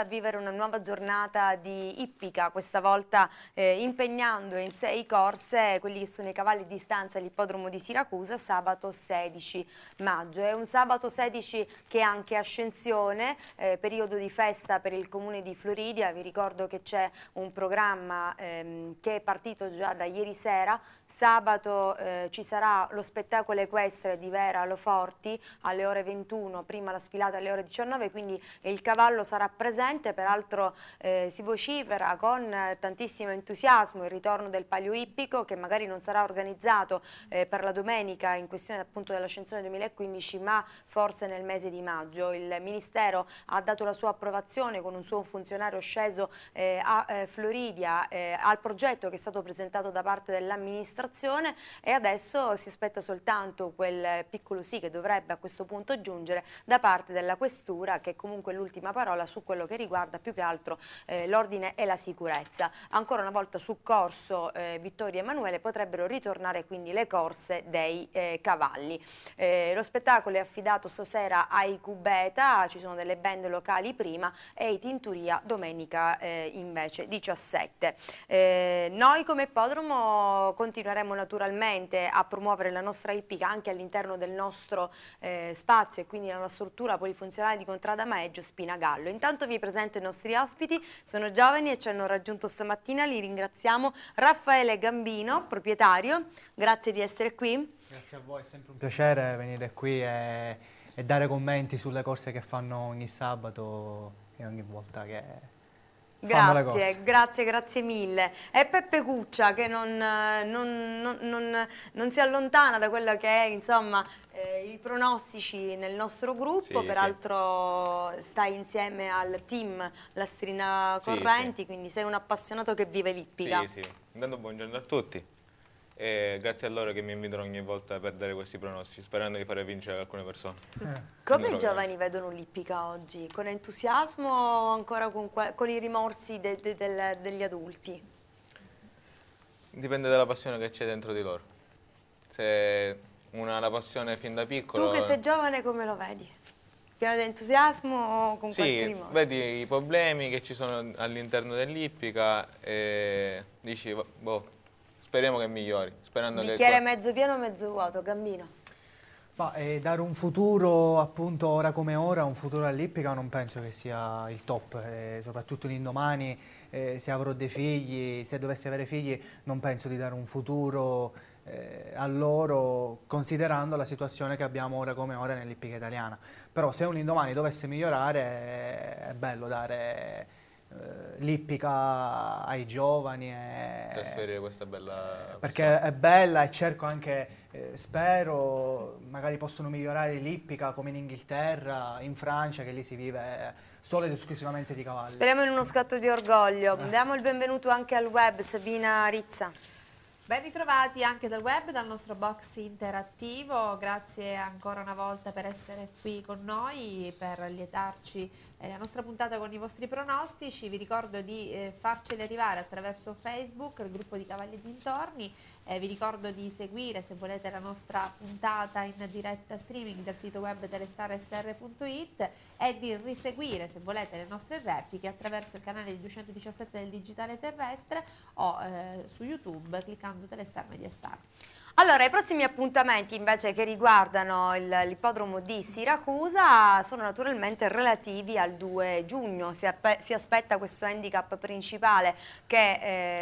a vivere una nuova giornata di ippica, questa volta eh, impegnando in sei corse quelli che sono i cavalli di stanza all'ippodromo di Siracusa sabato 16 maggio. È un sabato 16 che è anche ascensione, eh, periodo di festa per il comune di Floridia, vi ricordo che c'è un programma ehm, che è partito già da ieri sera Sabato eh, ci sarà lo spettacolo equestre di Vera Loforti alle ore 21, prima la sfilata alle ore 19, quindi il cavallo sarà presente, peraltro eh, si vocifera con eh, tantissimo entusiasmo il ritorno del palio ippico che magari non sarà organizzato eh, per la domenica in questione appunto dell'ascensione 2015 ma forse nel mese di maggio. Il Ministero ha dato la sua approvazione con un suo funzionario sceso eh, a eh, Floridia al progetto che è stato presentato da parte dell'amministrazione amministrazione e adesso si aspetta soltanto quel piccolo sì che dovrebbe a questo punto giungere da parte della questura che è comunque l'ultima parola su quello che riguarda più che altro eh, l'ordine e la sicurezza. Ancora una volta su corso eh, Vittorio e Emanuele potrebbero ritornare quindi le corse dei eh, cavalli. Eh, lo spettacolo è affidato stasera ai Cubeta, ci sono delle band locali prima e i Tinturia domenica eh, invece 17. Eh, noi come Podromo continuiamo continueremo naturalmente a promuovere la nostra ippica anche all'interno del nostro eh, spazio e quindi nella struttura polifunzionale di Contrada Maeggio Spinagallo. Intanto vi presento i nostri ospiti, sono giovani e ci hanno raggiunto stamattina, li ringraziamo Raffaele Gambino, proprietario, grazie di essere qui. Grazie a voi, è sempre un piacere venire qui e, e dare commenti sulle corse che fanno ogni sabato e ogni volta che Grazie, grazie, grazie mille. E Peppe Cuccia che eh, non, non, non, non si allontana da quello che è insomma, eh, i pronostici nel nostro gruppo, sì, peraltro sì. stai insieme al team Lastrina Correnti, sì, quindi sei un appassionato che vive l'Ippica. Sì, sì. Intanto buongiorno a tutti e grazie a loro che mi invitano ogni volta per dare questi pronostici, sperando di fare vincere alcune persone. Come eh. i giovani vedono l'ippica oggi? Con entusiasmo o ancora con, con i rimorsi de de de degli adulti? Dipende dalla passione che c'è dentro di loro. Se uno ha la passione fin da piccolo... Tu che sei giovane come lo vedi? Pieno di entusiasmo o con sì, qualche rimorso? vedi i problemi che ci sono all'interno dell'ippica e dici, boh, boh speriamo che migliori. Sperando Bicchiere che... mezzo pieno o mezzo vuoto, Gambino? Ma, eh, dare un futuro appunto ora come ora, un futuro all'Ippica non penso che sia il top, eh, soprattutto l'indomani eh, se avrò dei figli, se dovessi avere figli non penso di dare un futuro eh, a loro considerando la situazione che abbiamo ora come ora nell'Ippica italiana, però se un indomani dovesse migliorare eh, è bello dare eh, l'ippica ai giovani. E, Trasferire questa bella... Perché questa... è bella e cerco anche, eh, spero, magari possono migliorare l'ippica come in Inghilterra, in Francia, che lì si vive solo ed esclusivamente di cavalli. Speriamo in uno scatto di orgoglio. Eh. Diamo il benvenuto anche al web, Sabina Rizza. Ben ritrovati anche dal web, dal nostro box interattivo, grazie ancora una volta per essere qui con noi, per lietarci la nostra puntata con i vostri pronostici. Vi ricordo di eh, farceli arrivare attraverso Facebook, il gruppo di Cavalli Dintorni. Eh, vi ricordo di seguire, se volete, la nostra puntata in diretta streaming dal sito web telestarsr.it e di riseguire, se volete, le nostre repliche attraverso il canale 217 del Digitale Terrestre o eh, su YouTube cliccando Telestar Media Star. Allora, i prossimi appuntamenti invece che riguardano l'ippodromo di Siracusa sono naturalmente relativi al 2 giugno, si, si aspetta questo handicap principale che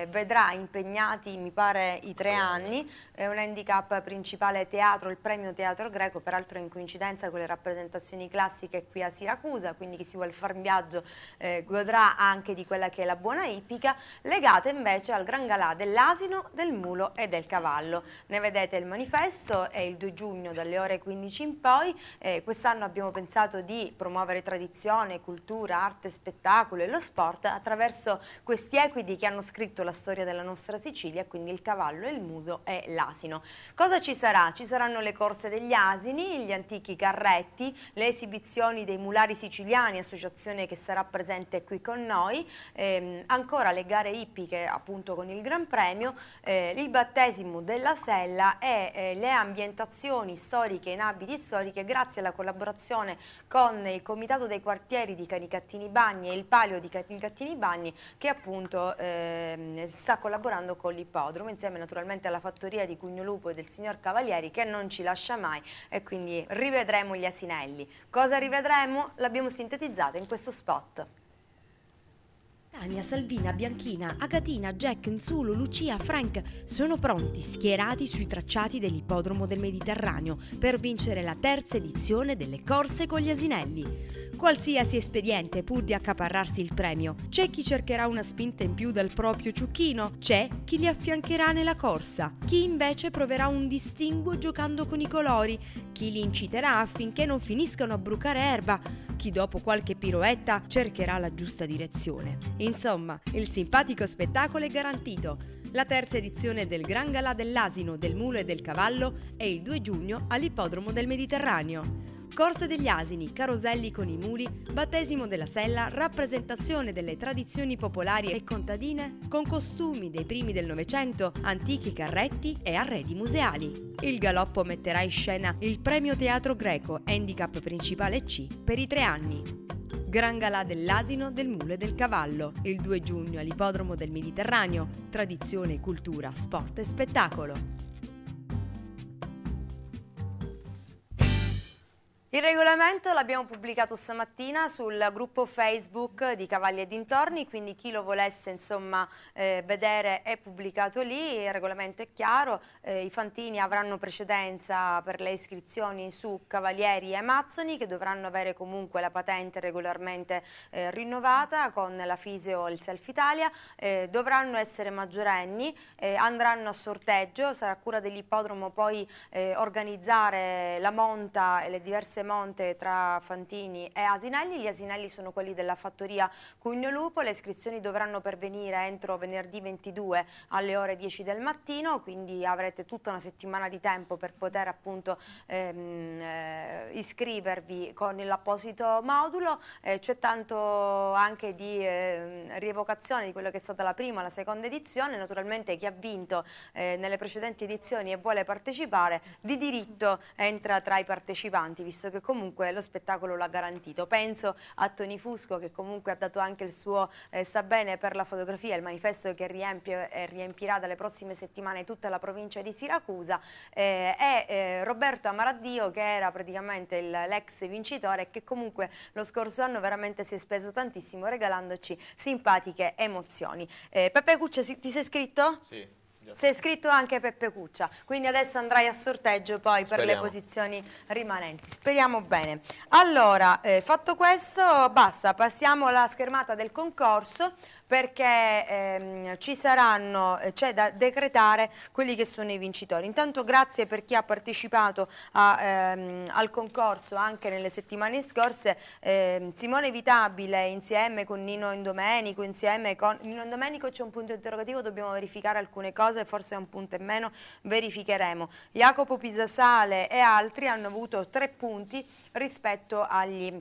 eh, vedrà impegnati mi pare i tre anni, è un handicap principale teatro, il premio teatro greco, peraltro in coincidenza con le rappresentazioni classiche qui a Siracusa, quindi chi si vuole fare un viaggio eh, godrà anche di quella che è la buona ippica, legata invece al Gran Galà dell'asino, del mulo e del cavallo. Ne ne vedete il manifesto, è il 2 giugno dalle ore 15 in poi. Eh, Quest'anno abbiamo pensato di promuovere tradizione, cultura, arte, spettacolo e lo sport attraverso questi equidi che hanno scritto la storia della nostra Sicilia, quindi il cavallo, il mudo e l'asino. Cosa ci sarà? Ci saranno le corse degli asini, gli antichi carretti, le esibizioni dei mulari siciliani, associazione che sarà presente qui con noi, ehm, ancora le gare ippiche appunto con il Gran Premio, eh, il battesimo della Sela Cittadella e eh, le ambientazioni storiche in abiti storiche grazie alla collaborazione con il Comitato dei Quartieri di Canicattini Bagni e il Palio di Canicattini Bagni che appunto eh, sta collaborando con l'ippodromo insieme naturalmente alla fattoria di Cugnolupo e del signor Cavalieri che non ci lascia mai e quindi rivedremo gli asinelli. Cosa rivedremo? L'abbiamo sintetizzato in questo spot. Tania, Salvina, Bianchina, Agatina, Jack, Nzulu, Lucia, Frank sono pronti, schierati sui tracciati dell'ippodromo del Mediterraneo per vincere la terza edizione delle corse con gli asinelli. Qualsiasi espediente pur di accaparrarsi il premio, c'è chi cercherà una spinta in più dal proprio ciucchino, c'è chi li affiancherà nella corsa, chi invece proverà un distinguo giocando con i colori, chi li inciterà affinché non finiscano a brucare erba, chi dopo qualche piroetta cercherà la giusta direzione. In Insomma, il simpatico spettacolo è garantito. La terza edizione del Gran Galà dell'Asino, del Mulo e del Cavallo è il 2 giugno all'Ippodromo del Mediterraneo. Corsa degli asini, caroselli con i muli, battesimo della sella, rappresentazione delle tradizioni popolari e contadine, con costumi dei primi del Novecento, antichi carretti e arredi museali. Il galoppo metterà in scena il premio teatro greco, handicap principale C, per i tre anni. Gran Galà dell'Asino, del Mulo e del Cavallo, il 2 giugno all'Ippodromo del Mediterraneo, tradizione, cultura, sport e spettacolo. Il regolamento l'abbiamo pubblicato stamattina sul gruppo Facebook di Cavalli e Dintorni, quindi chi lo volesse insomma, eh, vedere è pubblicato lì, il regolamento è chiaro, eh, i fantini avranno precedenza per le iscrizioni su Cavalieri e Amazzoni che dovranno avere comunque la patente regolarmente eh, rinnovata con la FISE o il Self Italia, eh, dovranno essere maggiorenni, eh, andranno a sorteggio, sarà cura dell'ippodromo poi eh, organizzare la monta e le diverse Assemonte tra Fantini e Asinelli. Gli Asinelli sono quelli della fattoria Cugno Lupo. Le iscrizioni dovranno pervenire entro venerdì 22 alle ore 10 del mattino, quindi avrete tutta una settimana di tempo per poter appunto ehm, eh, iscrivervi con l'apposito modulo. Eh, C'è tanto anche di eh, rievocazione di quello che è stata la prima, la seconda edizione. Naturalmente chi ha vinto eh, nelle precedenti edizioni e vuole partecipare di diritto entra tra i partecipanti, visto senso che comunque lo spettacolo l'ha garantito. Penso a Tony Fusco che comunque ha dato anche il suo eh, sta bene per la fotografia, il manifesto che riempie, eh, riempirà dalle prossime settimane tutta la provincia di Siracusa eh, e eh, Roberto Amaraddio che era praticamente l'ex vincitore e che comunque lo scorso anno veramente si è speso tantissimo regalandoci simpatiche emozioni. Eh, Peppe Cuccia ti sei scritto? Sì. Sei iscritto anche Peppe Cuccia, quindi adesso andrai a sorteggio poi Speriamo. per le posizioni rimanenti. Speriamo bene. Allora, eh, fatto questo, basta, passiamo alla schermata del concorso perché ehm, ci saranno, eh, c'è da decretare quelli che sono i vincitori. Intanto grazie per chi ha partecipato a, ehm, al concorso anche nelle settimane scorse, ehm, Simone Vitabile insieme con Nino Indomenico, insieme con Nino Indomenico c'è un punto interrogativo, dobbiamo verificare alcune cose, forse un punto in meno, verificheremo. Jacopo Pisasale e altri hanno avuto tre punti rispetto agli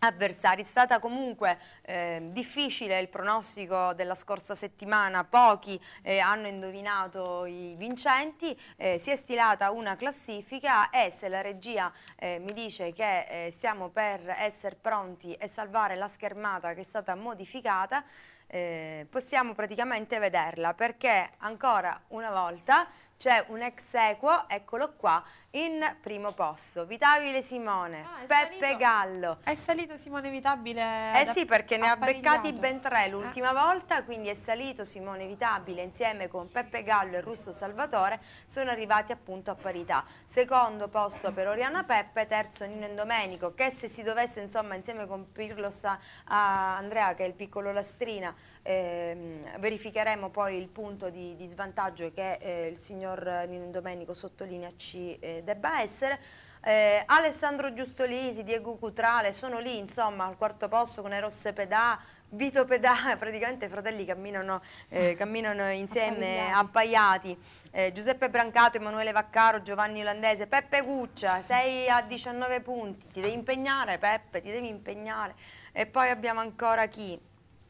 avversari. È stata comunque eh, difficile il pronostico della scorsa settimana, pochi eh, hanno indovinato i vincenti, eh, si è stilata una classifica e se la regia eh, mi dice che eh, stiamo per essere pronti e salvare la schermata che è stata modificata, eh, possiamo praticamente vederla perché ancora una volta c'è un ex equo, eccolo qua, in primo posto. Vitabile Simone, ah, Peppe salito. Gallo. È salito Simone Vitabile? Eh sì, perché ne ha beccati ben tre l'ultima eh. volta, quindi è salito Simone Vitabile insieme con Peppe Gallo e Russo Salvatore, sono arrivati appunto a parità. Secondo posto per Oriana Peppe, terzo Nino Domenico, che se si dovesse insomma insieme con Pirlo a, a Andrea, che è il piccolo Lastrina, ehm, verificheremo poi il punto di, di svantaggio che eh, il signor Nino Domenico sottolinea ci eh, debba essere. Eh, Alessandro Giustolisi, Diego Cutrale sono lì insomma al quarto posto con Eros Pedà, Vito Pedà, praticamente i fratelli camminano, eh, camminano insieme appaiati. Eh, Giuseppe Brancato, Emanuele Vaccaro, Giovanni Olandese, Peppe Guccia, sei a 19 punti, ti devi impegnare Peppe, ti devi impegnare. E poi abbiamo ancora chi?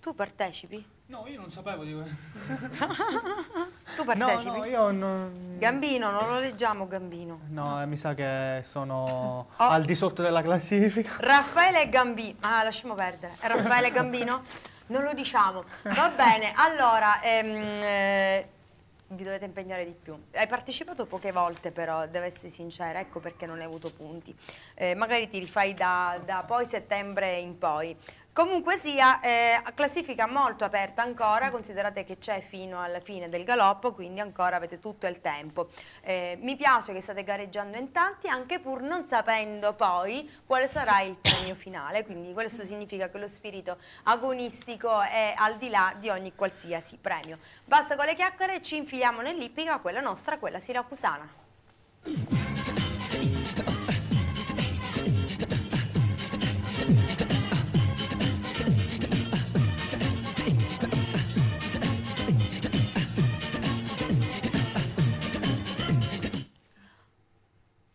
Tu partecipi? No, io non sapevo di Tu partecipi? No, no, io non... Gambino, non lo leggiamo Gambino. No, eh, mi sa che sono oh. al di sotto della classifica. Raffaele Gambino. Ah, lasciamo perdere. È Raffaele Gambino? non lo diciamo. Va bene, allora... Ehm, eh, vi dovete impegnare di più. Hai partecipato poche volte però, devo essere sincera, ecco perché non hai avuto punti. Eh, magari ti rifai da, da poi settembre in poi. Comunque sia, eh, classifica molto aperta ancora, considerate che c'è fino alla fine del galoppo, quindi ancora avete tutto il tempo. Eh, mi piace che state gareggiando in tanti, anche pur non sapendo poi quale sarà il premio finale, quindi questo significa che lo spirito agonistico è al di là di ogni qualsiasi premio. Basta con le chiacchiere, ci infiliamo nell'ippica, quella nostra, quella siracusana.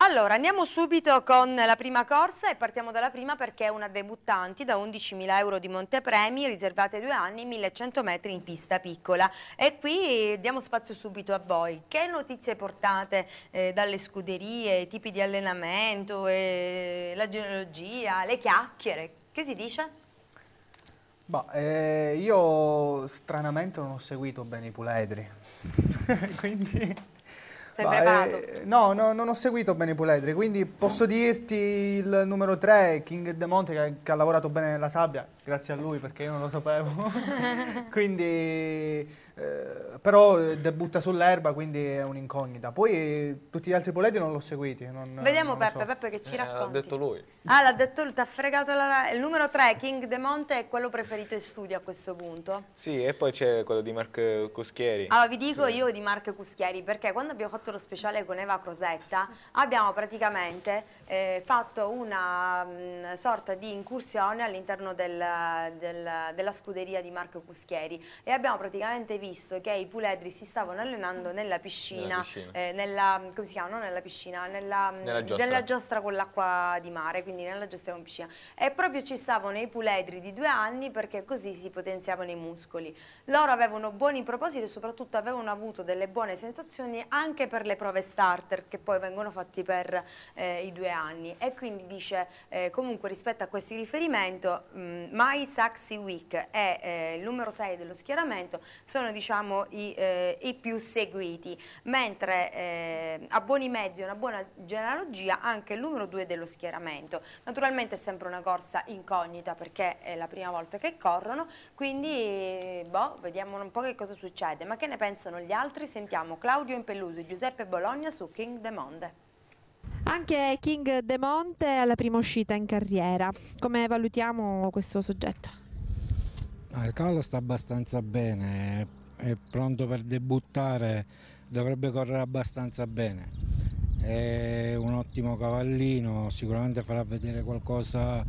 Allora, andiamo subito con la prima corsa e partiamo dalla prima perché è una debuttanti da 11.000 euro di montepremi, riservate due anni, 1.100 metri in pista piccola. E qui diamo spazio subito a voi. Che notizie portate eh, dalle scuderie, tipi di allenamento, eh, la genealogia, le chiacchiere? Che si dice? Bah, eh, io stranamente non ho seguito bene i puledri, quindi... Sei preparato? Eh, no, no, non ho seguito bene i puledri, quindi posso dirti il numero 3, King De Monte, che, che ha lavorato bene nella sabbia, grazie a lui perché io non lo sapevo. quindi, eh, però eh, debutta sull'erba, quindi è un'incognita. Poi eh, tutti gli altri poleti non l'ho seguiti. Non, eh, Vediamo non Peppe, so. Peppe che ci racconta. Eh, l'ha detto lui. Ah, l'ha detto lui, ti ha fregato la... Il numero 3, King De Monte, è quello preferito in studio a questo punto. Sì, e poi c'è quello di Mark Cuschieri. Allora, vi dico sì. io di Mark Cuschieri, perché quando abbiamo fatto lo speciale con Eva Crosetta, abbiamo praticamente eh, fatto una mh, mm, sorta di incursione all'interno del del, della scuderia di Marco Cuschieri e abbiamo praticamente visto che i puledri si stavano allenando nella piscina, nella, piscina. Eh, nella come si chiama? Non nella piscina, nella, mm, nella, giostra. nella giostra. con l'acqua di mare, quindi nella giostra con piscina. E proprio ci stavano i puledri di due anni perché così si potenziavano i muscoli. Loro avevano buoni propositi e soprattutto avevano avuto delle buone sensazioni anche per le prove starter che poi vengono fatte per eh, i due anni. E quindi dice eh, comunque rispetto a questi riferimenti, ma mm, My Saxi Week e eh, il numero 6 dello schieramento sono diciamo, i, eh, i, più seguiti, mentre eh, a buoni mezzi e una buona genealogia anche il numero 2 dello schieramento. Naturalmente è sempre una corsa incognita perché è la prima volta che corrono, quindi boh, vediamo un po' che cosa succede, ma che ne pensano gli altri? Sentiamo Claudio Impelluso e Giuseppe Bologna su King de Monde. Anche King De Monte alla prima uscita in carriera. Come valutiamo questo soggetto? Ah, il cavallo sta abbastanza bene, è pronto per debuttare, dovrebbe correre abbastanza bene. È un ottimo cavallino, sicuramente farà vedere qualcosa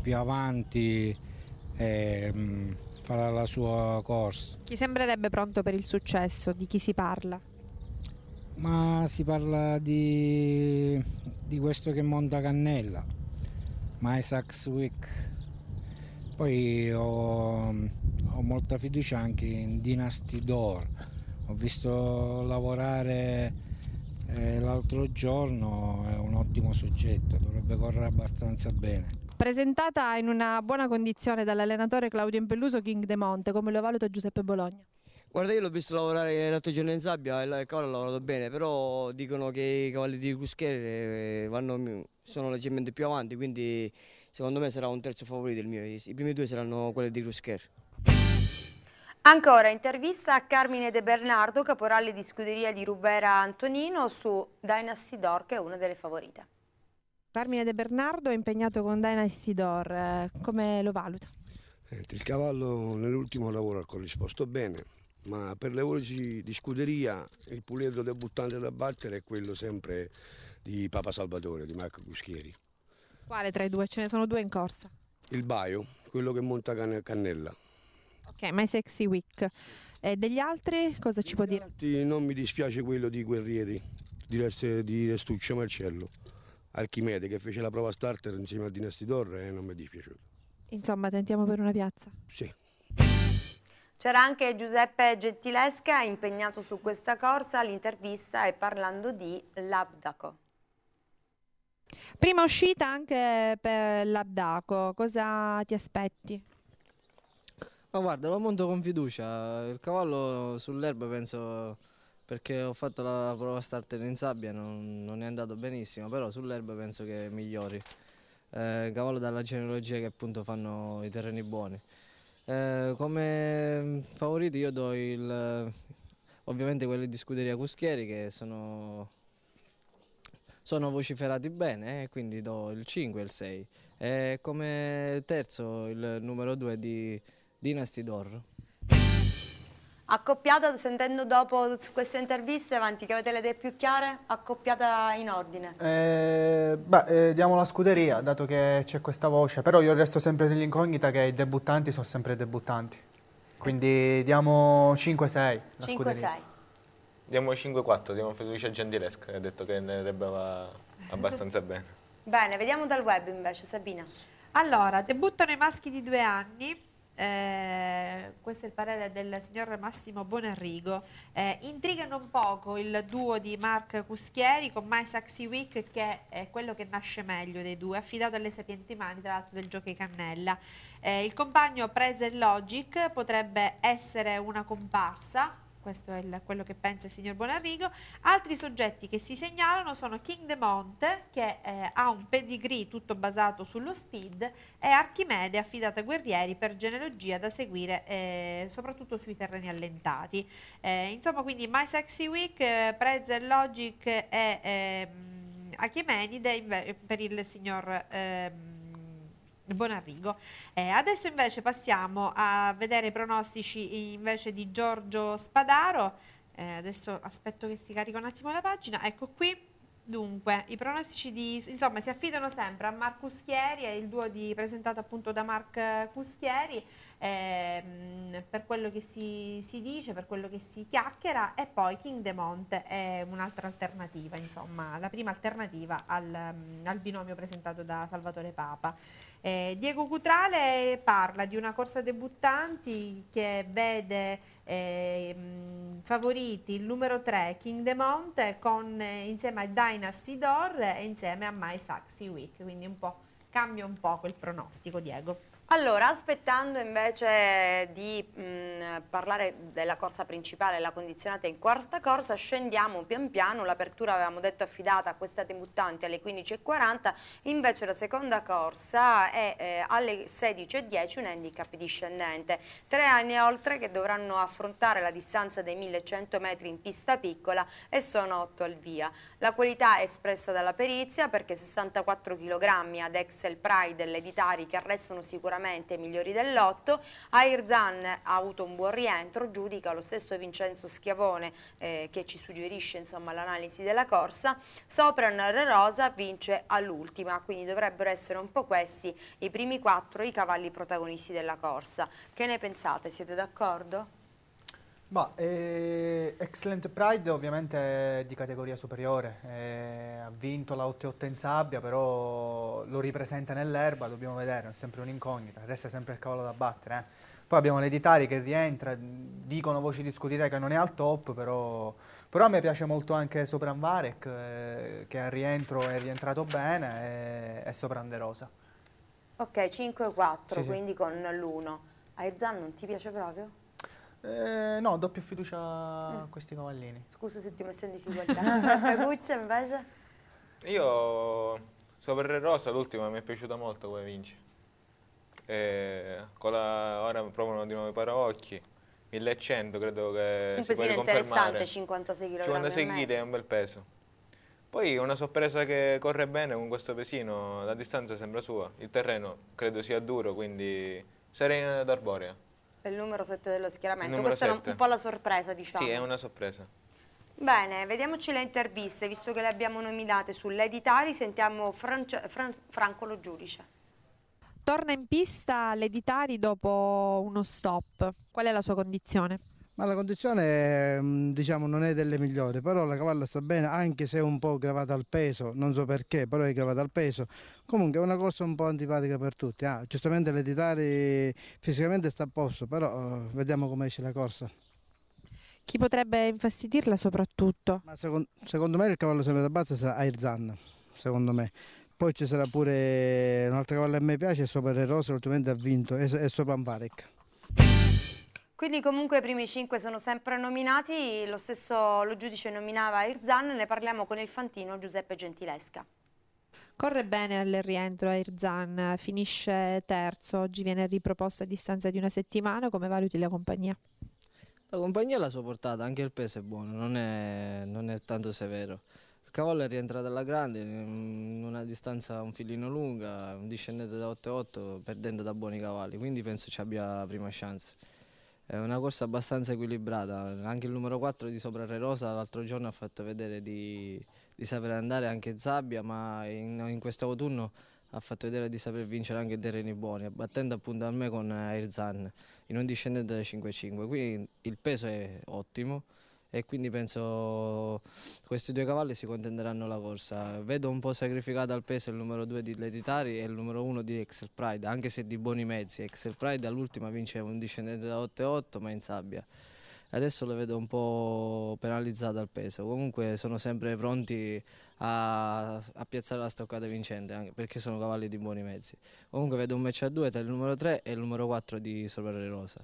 più avanti e mm, farà la sua corsa. Chi sembrerebbe pronto per il successo? Di chi si parla? Ma si parla di, di questo che monta Cannella, My Sax Week. Poi ho, ho molta fiducia anche in Dynasty Door. Ho visto lavorare eh, l'altro giorno, è un ottimo soggetto, dovrebbe correre abbastanza bene. Presentata in una buona condizione dall'allenatore Claudio Impelluso King De Monte, come lo valuta Giuseppe Bologna? Guarda, io l'ho visto lavorare l'altro giorno in sabbia e il cavallo ha lavorato bene, però dicono che i cavalli di Cuschiere eh, sono leggermente più avanti, quindi secondo me sarà un terzo favorito il mio, i primi due saranno quelli di Cuschiere. Ancora intervista a Carmine De Bernardo, caporale di scuderia di Rubera Antonino su Dynasty Dor, che è una delle favorite. Carmine De Bernardo è impegnato con Dynasty Dor, eh, come lo valuta? il cavallo nell'ultimo lavoro ha corrisposto bene, ma per le voci di scuderia il puledro debuttante da battere è quello sempre di Papa Salvatore, di Marco Cuschieri. Quale tra i due? Ce ne sono due in corsa. Il Baio, quello che monta can Cannella. Ok, My Sexy Week. E degli altri cosa ci può dire? non mi dispiace quello di Guerrieri, di, Rest di Restuccio Marcello. Archimede che fece la prova starter insieme a Dinastidor e eh, non mi è dispiaciuto. Insomma, tentiamo per una piazza. Sì. C'era anche Giuseppe Gentilesca impegnato su questa corsa, all'intervista e parlando di l'Abdaco. Prima uscita anche per l'Abdaco, cosa ti aspetti? Ma guarda, lo monto con fiducia, il cavallo sull'erba penso perché ho fatto la prova starter in sabbia, non, non è andato benissimo, però sull'erba penso che migliori. Eh, cavallo dalla genealogia che appunto fanno i terreni buoni. Eh, come mm, favoriti io do il, eh, ovviamente quelli di Scuderia Cuschieri che sono, sono vociferati bene, eh, quindi do il 5 e il 6. E eh, come terzo il numero 2 di Dynasty d'Or. Accoppiata, sentendo dopo queste interviste, avanti, che avete le idee più chiare, accoppiata in ordine. Eh, beh, eh, diamo la scuderia, dato che c'è questa voce, però io resto sempre nell'incognita che i debuttanti sono sempre debuttanti. Quindi diamo 5-6 5-6. Diamo 5-4, diamo felice a Gentilesco, ha detto che ne rebbava abbastanza bene. Bene, vediamo dal web invece, Sabina. Allora, debuttano i maschi di due anni, eh, questo è il parere del signor Massimo Bonarrigo. Eh, intriga non poco il duo di Mark Cuschieri con My Saxy Week, che è quello che nasce meglio dei due, affidato alle sapienti mani tra l'altro del giochi Cannella. Eh, il compagno Prezer Logic potrebbe essere una comparsa questo è il, quello che pensa il signor Bonarrigo. Altri soggetti che si segnalano sono King De Monte, che eh, ha un pedigree tutto basato sullo speed, e Archimede, affidata a guerrieri per genealogia da seguire eh, soprattutto sui terreni allentati. Eh, insomma, quindi My Sexy Week, eh, Prezer Logic e ehm, Achimenide per il signor... Ehm, Bonarrigo. Eh, adesso invece passiamo a vedere i pronostici invece di Giorgio Spadaro. Eh, adesso aspetto che si carica un attimo la pagina. Ecco qui. Dunque, i pronostici di, insomma, si affidano sempre a Marco Cuschieri, è il duo di, presentato appunto da Marco Cuschieri, ehm, per quello che si, si, dice, per quello che si chiacchiera, e poi King De Monte è un'altra alternativa, insomma, la prima alternativa al, al binomio presentato da Salvatore Papa. Eh, Diego Cutrale parla di una corsa debuttanti che vede eh, favoriti il numero 3 King De Monte con, eh, insieme a Dynasty Door e insieme a My Saxi Week, quindi un po', cambia un po' quel pronostico Diego. Allora, aspettando invece di mh, mm, parlare della corsa principale, la condizionata in quarta corsa, scendiamo pian piano, l'apertura avevamo detto affidata a questa debuttante alle 15.40, invece la seconda corsa è eh, alle 16.10 un handicap discendente. Tre anni e oltre che dovranno affrontare la distanza dei 1100 metri in pista piccola e sono 8 al via. La qualità è espressa dalla perizia perché 64 kg ad Excel Pride e Leditari che restano sicuramente sicuramente migliori del lotto. Airzan ha avuto un buon rientro, giudica lo stesso Vincenzo Schiavone eh, che ci suggerisce l'analisi della corsa. Sopra Nera Rosa vince all'ultima, quindi dovrebbero essere un po' questi i primi quattro i cavalli protagonisti della corsa. Che ne pensate? Siete d'accordo? Ma eh, Excellent Pride ovviamente è di categoria superiore, eh, ha vinto la 8-8 in sabbia, però lo ripresenta nell'erba, dobbiamo vedere, è sempre un'incognita, resta sempre il cavallo da battere. Eh. Poi abbiamo l'Editari che rientra, dicono voci di scudire che non è al top, però, però a me piace molto anche Sopran Varek, eh, che al rientro è rientrato bene, e, e Sopran De Rosa. Ok, 5-4, sì, quindi sì. con l'1. A Ezzan non ti piace proprio? Eh, no, doppia fiducia a mm. questi cavallini. Scusa se ti messo in difficoltà. Caguccia invece? Io sopra il rosa, l'ultima mi è piaciuta molto come vince. Eh, con la, ora provano di nuovo i paraocchi. 1100 credo che un si può Un pesino interessante, 56 kg è un bel peso poi una sorpresa che corre bene con questo pesino la distanza sembra sua il terreno credo sia duro quindi serena d'Arborea il numero 7 dello schieramento. Questa 7. era un po' la sorpresa, diciamo. Sì, è una sorpresa. Bene, vediamoci le interviste, visto che le abbiamo nominate su Lady Tari, sentiamo Francio, Fran, Franco Lo Giudice. Torna in pista Lady Tari dopo uno stop, qual è la sua condizione? Ma la condizione mm, diciamo, non è delle migliori, però la cavalla sta bene anche se è un po' gravata al peso, non so perché, però è gravata al peso. Comunque è una corsa un po' antipatica per tutti. Ah, giustamente l'Editari fisicamente sta a posto, però eh, vediamo come esce la corsa. Chi potrebbe infastidirla soprattutto? Secondo, secondo, me il cavallo sempre da bassa sarà Airzan, secondo me. Poi ci sarà pure un'altra cavalla che mi piace, è Sopra le Rose, ultimamente ha vinto, è, è Sopra Amvarek. Quindi comunque i primi cinque sono sempre nominati, lo stesso lo giudice nominava Irzan, ne parliamo con il fantino Giuseppe Gentilesca. Corre bene al rientro a Irzan, finisce terzo, oggi viene riproposto a distanza di una settimana, come valuti la compagnia? La compagnia la sua portata, anche il peso è buono, non è, non è tanto severo. Il cavallo è rientrato alla grande, in una distanza un filino lunga, discendente da 8-8 perdendo da buoni cavalli, quindi penso ci abbia prima chance. È una corsa abbastanza equilibrata, anche il numero 4 di Sopra Re Rosa l'altro giorno ha fatto vedere di, di saper andare anche in sabbia, ma in, in autunno ha fatto vedere di saper vincere anche terreni buoni, battendo appunto a me con Airzan in un discendente da 5-5, qui il peso è ottimo e quindi penso questi due cavalli si contenderanno la corsa. Vedo un po' sacrificata al peso il numero 2 di Leditari e il numero 1 di Excel Pride, anche se di buoni mezzi. Excel Pride all'ultima vince un discendente da 8-8 ma in sabbia. Adesso lo vedo un po' penalizzata al peso, comunque sono sempre pronti a, a piazzare la stoccata vincente, anche perché sono cavalli di buoni mezzi. Comunque vedo un match a due tra il numero 3 e il numero 4 di Solare Rosa.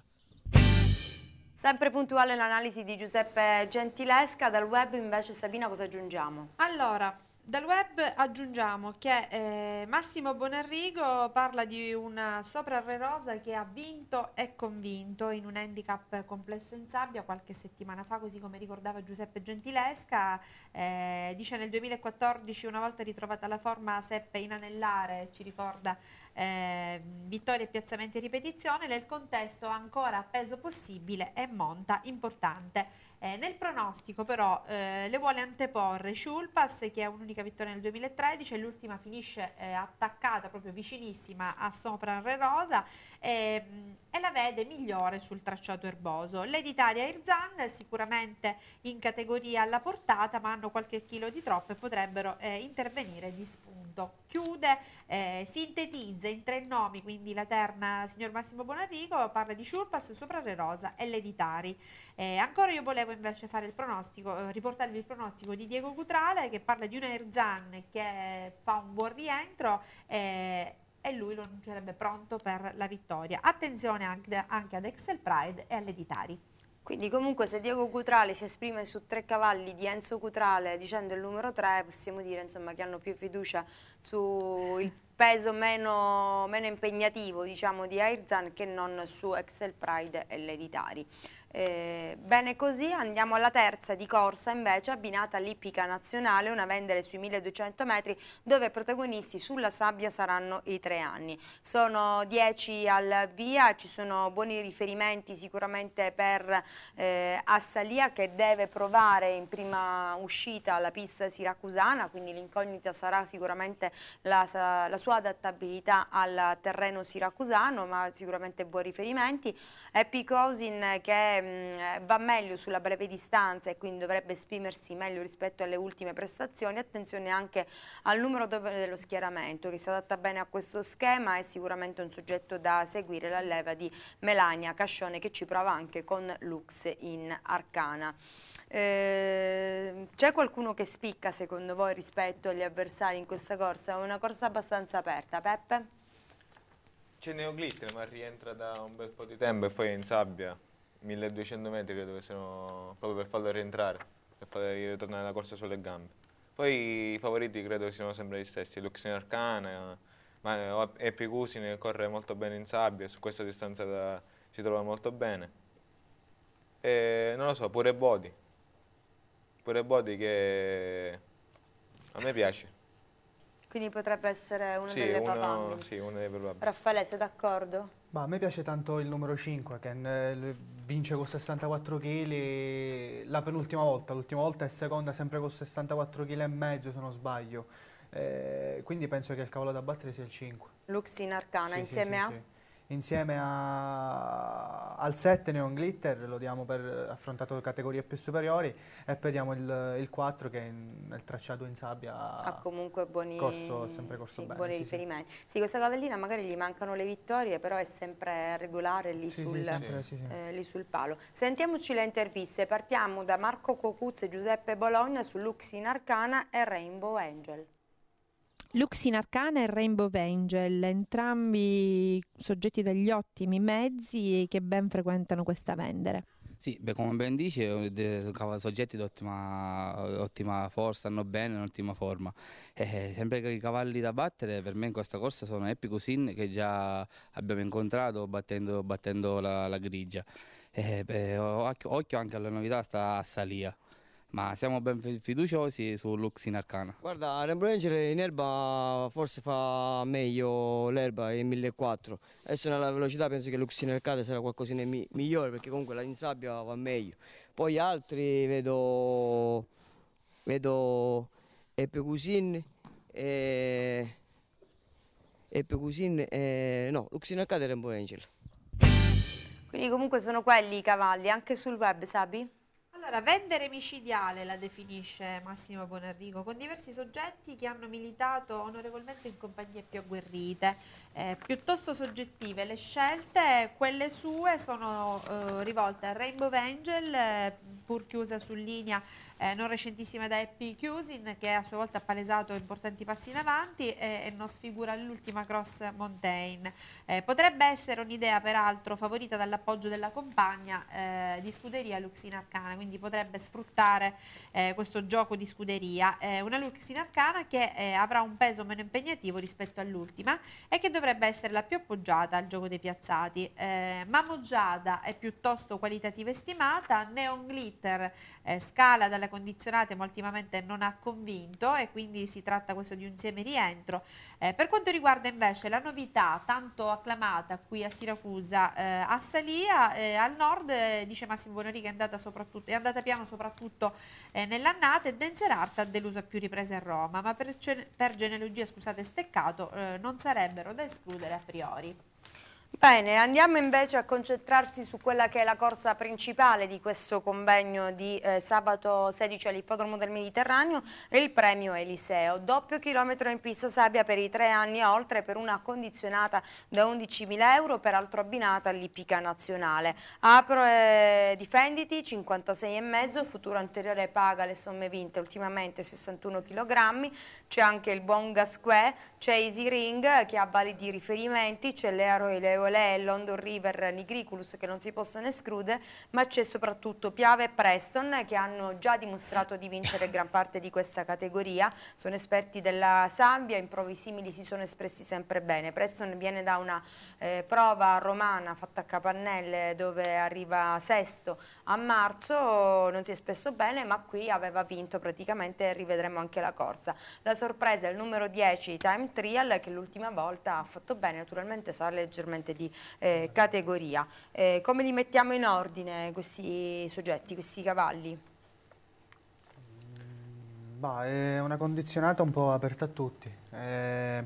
Sempre puntuale l'analisi di Giuseppe Gentilesca, dal web invece Sabina cosa aggiungiamo? Allora, dal web aggiungiamo che eh, Massimo Bonarrigo parla di una Sopra re rosa che ha vinto e convinto in un handicap complesso in sabbia qualche settimana fa, così come ricordava Giuseppe Gentilesca. Eh, dice nel 2014 una volta ritrovata la forma seppe in anellare, ci ricorda eh, vittorie, piazzamenti e ripetizione, nel contesto ancora peso possibile e monta importante. Eh, nel pronostico però eh, le vuole anteporre Schulpas che ha un'unica vittoria nel 2013 e l'ultima finisce eh, attaccata proprio vicinissima a Sopra Re Rosa ehm, e la vede migliore sul tracciato erboso. L'Editalia Irzan sicuramente in categoria alla portata ma hanno qualche chilo di troppo e potrebbero eh, intervenire di spunto. Chiude, eh, sintetizza in tre nomi quindi la terna signor Massimo Bonarrico parla di Schulpas, Sopra Re Rosa e l'Editari. Eh, ancora io volevo volevo invece fare il pronostico, eh, riportarvi il pronostico di Diego Cutrale che parla di un Erzan che fa un buon rientro e, eh, e lui lo annuncerebbe pronto per la vittoria. Attenzione anche, anche ad Excel Pride e alle Ditari. Quindi comunque se Diego Cutrale si esprime su tre cavalli di Enzo Cutrale dicendo il numero tre possiamo dire insomma, che hanno più fiducia sul peso meno, meno impegnativo diciamo, di Airzan che non su Excel Pride e Leditari. Eh, bene così, andiamo alla terza di corsa invece abbinata all'ippica nazionale, una vendere sui 1200 metri dove protagonisti sulla sabbia saranno i tre anni. Sono 10 al via, ci sono buoni riferimenti sicuramente per eh, Assalia che deve provare in prima uscita la pista siracusana, quindi l'incognita sarà sicuramente la, la, sua adattabilità al terreno siracusano, ma sicuramente buoni riferimenti. Happy Cousin che ehm, eh, va meglio sulla breve distanza e quindi dovrebbe esprimersi meglio rispetto alle ultime prestazioni, attenzione anche al numero dello schieramento che si adatta bene a questo schema, è sicuramente un soggetto da seguire la leva di Melania Cascione che ci prova anche con Lux in Arcana. Ehm, c'è qualcuno che spicca secondo voi rispetto agli avversari in questa corsa? È una corsa abbastanza aperta, Peppe? C'è Neoglitter ma rientra da un bel po' di tempo e poi è in sabbia. 1200 metri credo che siano proprio per farlo rientrare, per fargli ritornare la corsa sulle gambe. Poi i favoriti credo siano sempre gli stessi, Luxin Arcana, ma eh, Epicusin corre molto bene in sabbia, su questa distanza da, si trova molto bene. E, non lo so, pure Body, pure Body che a me piace. Quindi potrebbe essere una sì, delle uno, probabili. Sì, una delle probabili. Raffaele, sei d'accordo? Ma a me piace tanto il numero 5, che eh, vince con 64 kg la penultima volta, l'ultima volta è seconda sempre con 64 kg e mezzo se non sbaglio. Eh, quindi penso che il cavolo da battere sia il 5. Lux in Arcana sì, insieme sì, sì, a insieme a, al 7 Neon Glitter, lo diamo per affrontato categorie più superiori e poi diamo il, il 4 che in, nel tracciato in sabbia ha comunque buoni, corso, sempre corso sì, bene, buoni sì, riferimenti. Sì. sì. questa cavallina magari gli mancano le vittorie, però è sempre regolare lì, sul, sempre, eh, lì sul, palo. Sentiamoci le interviste, partiamo da Marco Cocuzzi e Giuseppe Bologna su Lux in Arcana e Rainbow Angel. Luxin Arcana e Rainbow Angel, entrambi soggetti dagli ottimi mezzi che ben frequentano questa vendere. Sì, beh, come ben dice, eh, soggetti d'ottima ottima, forza, hanno bene, in ottima forma. Eh, eh, sempre che i cavalli da battere per me in questa corsa sono Epicusin che già abbiamo incontrato battendo, battendo la, la, grigia. Eh, beh, occhio anche alla novità sta a Salia, ma siamo ben fiduciosi sull'Uxin Arcana. Guarda, Rembrandt in erba forse fa meglio l'erba in 1400, adesso nella velocità penso che l'Uxin Arcana sarà qualcosina mi migliore perché comunque la in sabbia va meglio, poi altri vedo, vedo Epicusin e... Epecusin e... no, l'Uxin Arcana e Rembrandt. Quindi comunque sono quelli i cavalli, anche sul web, sapi? Allora, vendere micidiale la definisce Massimo Bonarrico, con diversi soggetti che hanno militato onorevolmente in compagnie più agguerrite, eh, piuttosto soggettive. Le scelte, quelle sue, sono eh, rivolte a Rainbow Angel, eh, pur chiusa su linea eh, non recentissima da Happy Chiusin che a sua volta ha palesato importanti passi in avanti eh, e non sfigura l'ultima cross Mountain. Eh, potrebbe essere un'idea peraltro favorita dall'appoggio della compagna eh, di scuderia Luxina Arcana, quindi potrebbe sfruttare eh, questo gioco di scuderia. Eh, una Luxina Arcana che avrà un peso meno impegnativo rispetto all'ultima e che dovrebbe essere la più appoggiata al gioco dei piazzati. Eh, Mamoggiada è piuttosto qualitativa e stimata, Neon Glitter Twitter eh, scala dalle condizionate ma ultimamente non ha convinto e quindi si tratta questo di un semi rientro. Eh, per quanto riguarda invece la novità tanto acclamata qui a Siracusa, eh, a Salia, eh, al nord eh, dice Massimo Bonori che è andata, è andata piano soprattutto eh, nell'annata e Denzerarta ha deluso a più riprese a Roma, ma per, per genealogia scusate steccato non sarebbero da escludere a priori. Bene, andiamo invece a concentrarsi su quella che è la corsa principale di questo convegno di eh, sabato 16 all'Ippodromo del Mediterraneo, il premio Eliseo. Doppio chilometro in pista sabbia per i tre anni e oltre per una condizionata da 11.000 euro, peraltro abbinata all'Ippica Nazionale. Apro eh, e difenditi, 56,5, futuro anteriore paga le somme vinte, ultimamente 61 kg, c'è anche il buon Gasquet, c'è Easy Ring che ha validi riferimenti, c'è l'Earo e l'Euro Beauvais, London River, Nigriculus che non si possono escludere, ma c'è soprattutto Piave e Preston che hanno già dimostrato di vincere gran parte di questa categoria, sono esperti della sabbia, in provi simili si sono espressi sempre bene. Preston viene da una eh, prova romana fatta a Capannelle dove arriva sesto a marzo, non si è espresso bene ma qui aveva vinto praticamente, rivedremo anche la corsa. La sorpresa è il numero 10 Time Trial che l'ultima volta ha fatto bene, naturalmente sarà leggermente di eh, categoria. Eh, come li mettiamo in ordine questi soggetti, questi cavalli? Mm, bah, è una condizionata un po' aperta a tutti. Eh,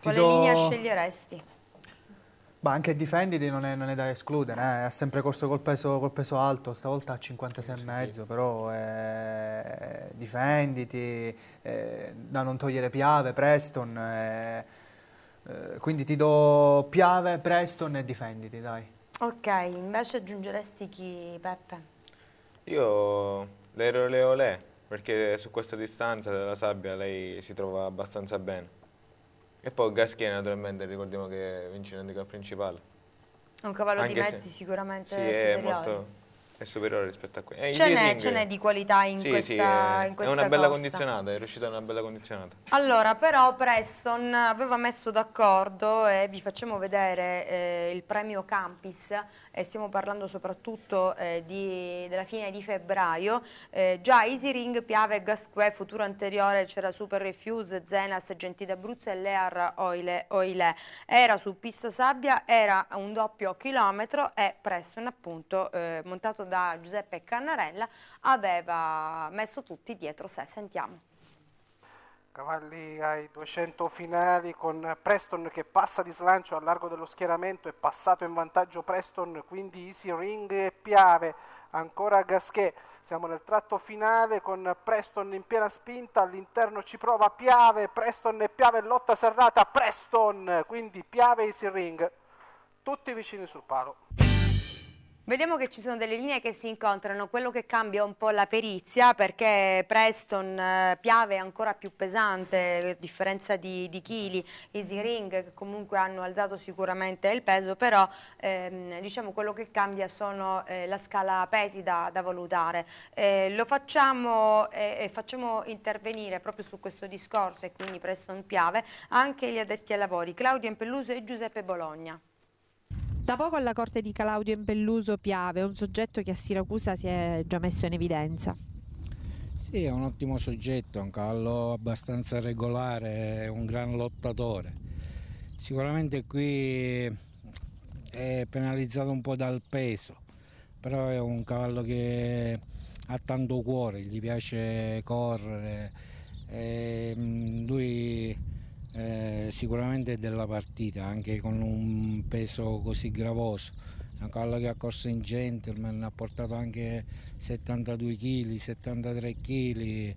Quale do... linea sceglieresti? Bah, anche difenditi non è, non è da escludere, eh. ha sempre corso col peso, col peso alto, stavolta a 56,5, però eh, difenditi, eh, da non togliere Piave, Preston, eh, eh, quindi ti do Piave, Preston e difenditi, dai. Ok, invece aggiungeresti chi, Peppe? Io l'ero Leolè, perché su questa distanza della sabbia lei si trova abbastanza bene. E poi Gaschier naturalmente, ricordiamo che vince l'handicap principale. Un cavallo Anche di mezzi se... sicuramente sì, superiore. Molto, è superiore rispetto a quella. Eh, ce n'è, ce n'è di qualità in, sì, questa, sì, è, in questa È una bella corsa. condizionata, è riuscita una bella condizionata. Allora, però Preston aveva messo d'accordo e eh, vi facciamo vedere eh, il premio Campis e stiamo parlando soprattutto eh, di, della fine di febbraio. Eh, già Easy Ring, Piave, Gasque, Futuro Anteriore, c'era Super Refuse, Zenas, Gentile Abruzzo e Lear Oile, Oile. Era su pista sabbia, era un doppio chilometro e Preston appunto montato da da Giuseppe Cannarella aveva messo tutti dietro sé. Sentiamo. Cavalli ai 200 finali con Preston che passa di slancio al largo dello schieramento è passato in vantaggio Preston quindi Easy Ring e Piave ancora Gasquet siamo nel tratto finale con Preston in piena spinta all'interno ci prova Piave Preston e Piave lotta serrata Preston quindi Piave e Easy Ring tutti vicini sul palo Vediamo che ci sono delle linee che si incontrano, quello che cambia è un po' la perizia perché Preston, eh, Piave è ancora più pesante, a differenza di, di Chili, Easy Ring che comunque hanno alzato sicuramente il peso, però ehm, diciamo quello che cambia sono eh, la scala pesi da, da valutare. Eh, lo facciamo, eh, eh, facciamo, intervenire proprio su questo discorso e quindi Preston Piave anche gli addetti ai lavori, Claudio Impelluso e Giuseppe Bologna. Da poco alla corte di Claudio Impelluso Piave, un soggetto che a Siracusa si è già messo in evidenza. Sì, è un ottimo soggetto, è un cavallo abbastanza regolare, è un gran lottatore. Sicuramente qui è penalizzato un po' dal peso, però è un cavallo che ha tanto cuore, gli piace correre, ehm, lui eh, sicuramente della partita, anche con un peso così gravoso. Una palla che ha corso in gentleman, ha portato anche 72 kg, 73 kg.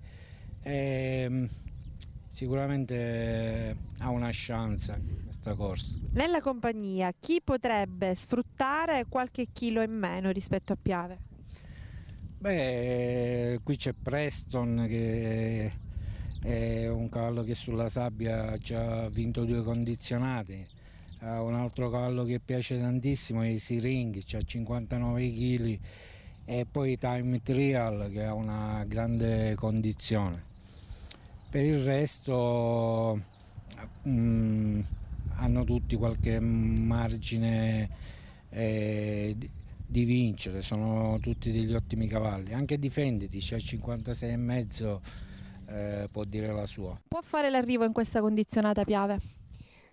sicuramente ha una chance questa corsa. Nella compagnia chi potrebbe sfruttare qualche chilo in meno rispetto a Piave? Beh, qui c'è Preston che è un cavallo che sulla sabbia ci ha vinto due condizionati, ha un altro cavallo che piace tantissimo, è il Siring, ha 59 kg e poi Time Trial che ha una grande condizione. Per il resto mh, mm, hanno tutti qualche margine eh, di vincere, sono tutti degli ottimi cavalli. Anche Difenditi, c'è cioè 56,5 eh, può dire la sua. Può fare l'arrivo in questa condizionata piave?